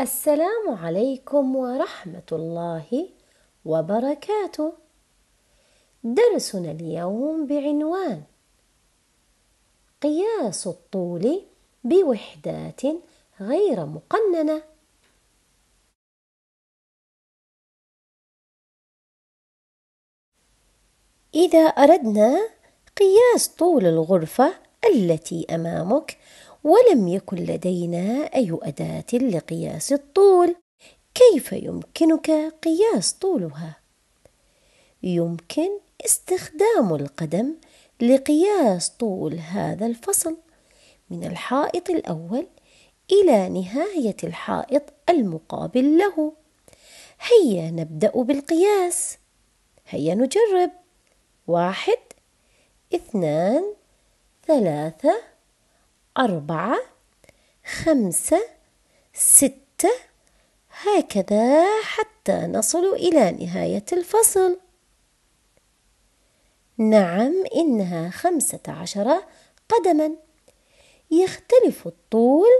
السلام عليكم ورحمة الله وبركاته. درسنا اليوم بعنوان قياس الطول بوحدات غير مقننة. إذا أردنا قياس طول الغرفة التي أمامك، ولم يكن لدينا أي أداة لقياس الطول كيف يمكنك قياس طولها يمكن استخدام القدم لقياس طول هذا الفصل من الحائط الاول الى نهايه الحائط المقابل له هيا نبدا بالقياس هيا نجرب واحد اثنان ثلاثه أربعة خمسة ستة هكذا حتى نصل إلى نهاية الفصل نعم إنها خمسة عشر قدما يختلف الطول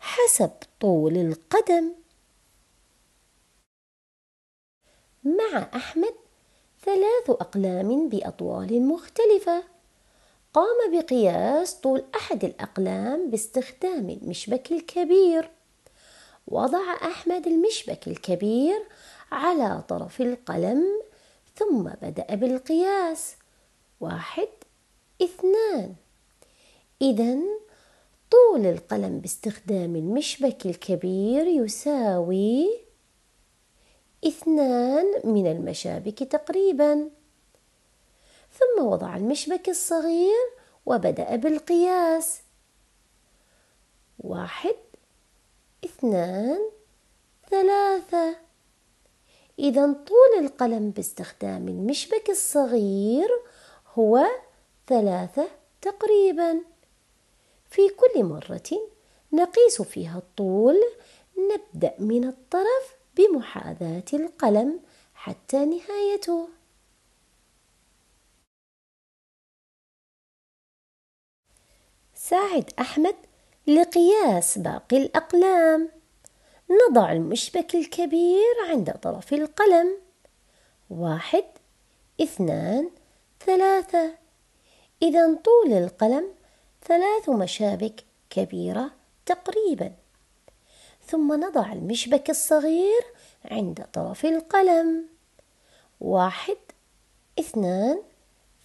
حسب طول القدم مع أحمد ثلاث أقلام بأطوال مختلفة قام بقياس طول أحد الأقلام باستخدام المشبك الكبير وضع أحمد المشبك الكبير على طرف القلم ثم بدأ بالقياس واحد اثنان إذا طول القلم باستخدام المشبك الكبير يساوي اثنان من المشابك تقريباً ثم وضع المشبك الصغير وبدأ بالقياس واحد اثنان ثلاثة إذا طول القلم باستخدام المشبك الصغير هو ثلاثة تقريبا في كل مرة نقيس فيها الطول نبدأ من الطرف بمحاذاة القلم حتى نهايته ساعد أحمد لقياس باقي الأقلام نضع المشبك الكبير عند طرف القلم واحد اثنان ثلاثة إذا طول القلم ثلاث مشابك كبيرة تقريبا ثم نضع المشبك الصغير عند طرف القلم واحد اثنان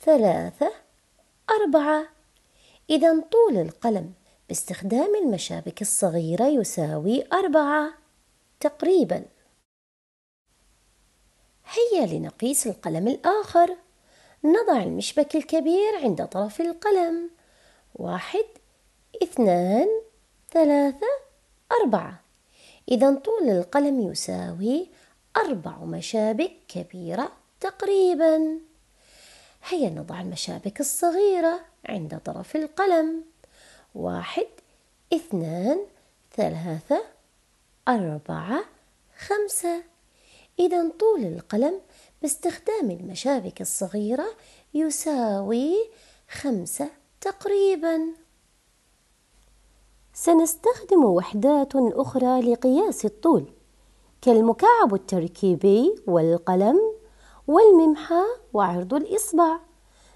ثلاثة أربعة إذا طول القلم باستخدام المشابك الصغيرة يساوي أربعة تقريبا هيا لنقيس القلم الآخر نضع المشبك الكبير عند طرف القلم واحد اثنان ثلاثة أربعة إذا طول القلم يساوي أربع مشابك كبيرة تقريبا هيا نضع المشابك الصغيره عند طرف القلم واحد اثنان ثلاثة أربعة خمسة إذا طول القلم باستخدام المشابك الصغيرة يساوي خمسة تقريبا سنستخدم وحدات أخرى لقياس الطول كالمكعب التركيبي والقلم والممحى وعرض الإصبع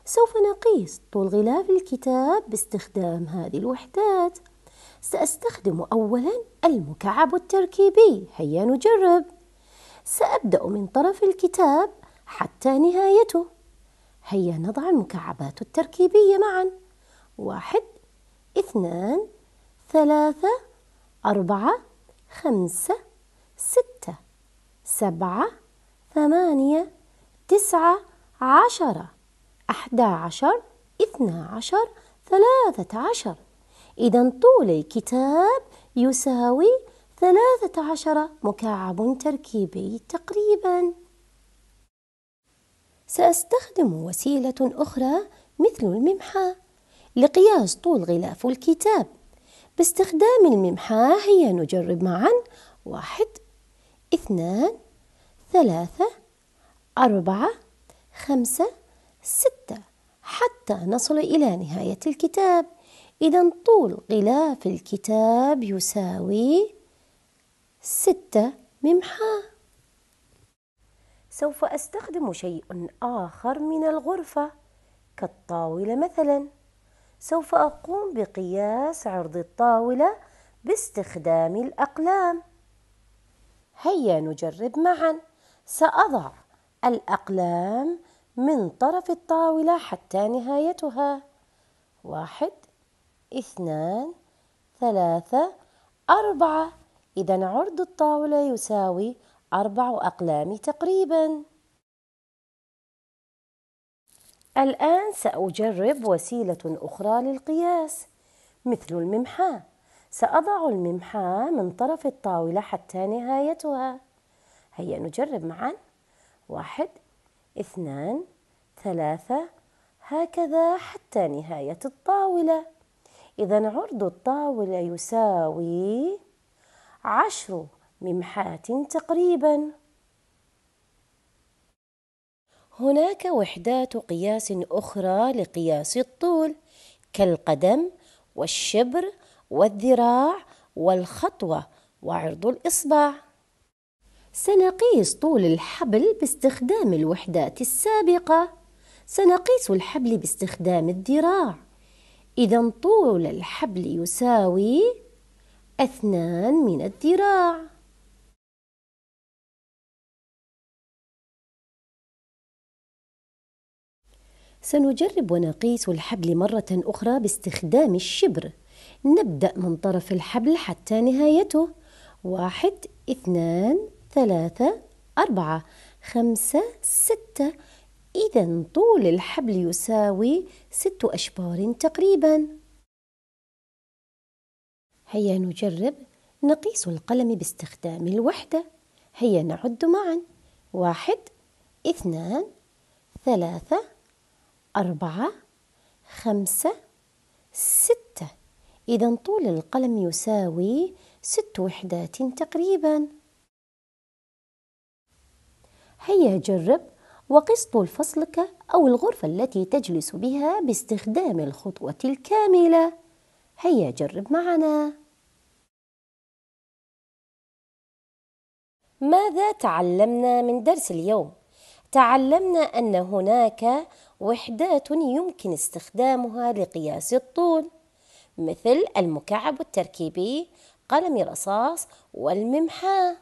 سوف نقيس طول غلاف الكتاب باستخدام هذه الوحدات سأستخدم أولا المكعب التركيبي هيا نجرب سأبدأ من طرف الكتاب حتى نهايته هيا نضع المكعبات التركيبية معا واحد اثنان ثلاثة أربعة خمسة ستة سبعة ثمانية تسعة عشرة أحدى عشر اثنى عشر ثلاثة عشر إذا طول الكتاب يساوي ثلاثة عشر مكعب تركيبي تقريبا سأستخدم وسيلة أخرى مثل الممحاة لقياس طول غلاف الكتاب باستخدام الممحاة هيا نجرب معا واحد اثنان ثلاثة أربعة خمسة ستة حتى نصل إلى نهاية الكتاب إذا طول غلاف الكتاب يساوي ستة ممحاة سوف أستخدم شيء آخر من الغرفة كالطاولة مثلا سوف أقوم بقياس عرض الطاولة باستخدام الأقلام هيا نجرب معا سأضع الأقلام من طرف الطاولة حتى نهايتها واحد اثنان ثلاثة أربعة إذا عرض الطاولة يساوي أربع أقلام تقريبا الآن سأجرب وسيلة أخرى للقياس مثل الممحاة سأضع الممحاة من طرف الطاولة حتى نهايتها هيا نجرب معا واحد اثنان ثلاثة هكذا حتى نهاية الطاولة إذا عرض الطاولة يساوي عشر ممحات تقريباً هناك وحدات قياس أخرى لقياس الطول كالقدم والشبر والذراع والخطوة وعرض الإصبع سنقيس طول الحبل باستخدام الوحدات السابقة سنقيس الحبل باستخدام الذراع إذا طول الحبل يساوي اثنان من الذراع سنجرب ونقيس الحبل مرة أخرى باستخدام الشبر نبدأ من طرف الحبل حتى نهايته واحد اثنان ثلاثة أربعة خمسة ستة إذا طول الحبل يساوي ست أشبار تقريبا هيا نجرب نقيس القلم باستخدام الوحدة هيا نعد معا واحد اثنان ثلاثة أربعة خمسة ستة إذا طول القلم يساوي ست وحدات تقريباً هيا جرب وقس طول فصلك أو الغرفة التي تجلس بها باستخدام الخطوة الكاملة هيا جرب معنا ماذا تعلمنا من درس اليوم؟ تعلمنا أن هناك وحدات يمكن استخدامها لقياس الطول مثل المكعب التركيبي قلم الرصاص والممحاه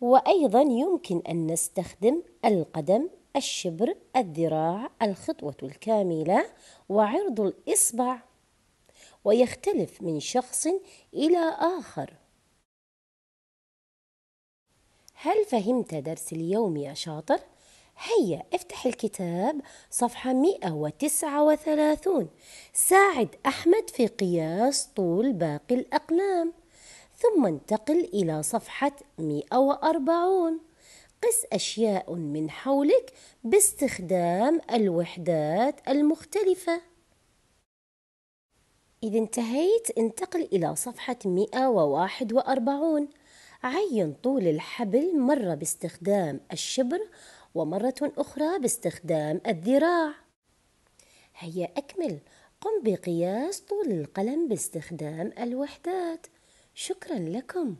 وأيضا يمكن أن نستخدم القدم الشبر الذراع الخطوة الكاملة وعرض الإصبع ويختلف من شخص إلى آخر هل فهمت درس اليوم يا شاطر؟ هيا افتح الكتاب صفحة 139 ساعد أحمد في قياس طول باقي الأقلام ثم انتقل إلى صفحة 140 قس أشياء من حولك باستخدام الوحدات المختلفة إذا انتهيت انتقل إلى صفحة 141 عين طول الحبل مرة باستخدام الشبر ومرة أخرى باستخدام الذراع هيا أكمل قم بقياس طول القلم باستخدام الوحدات شكرا لكم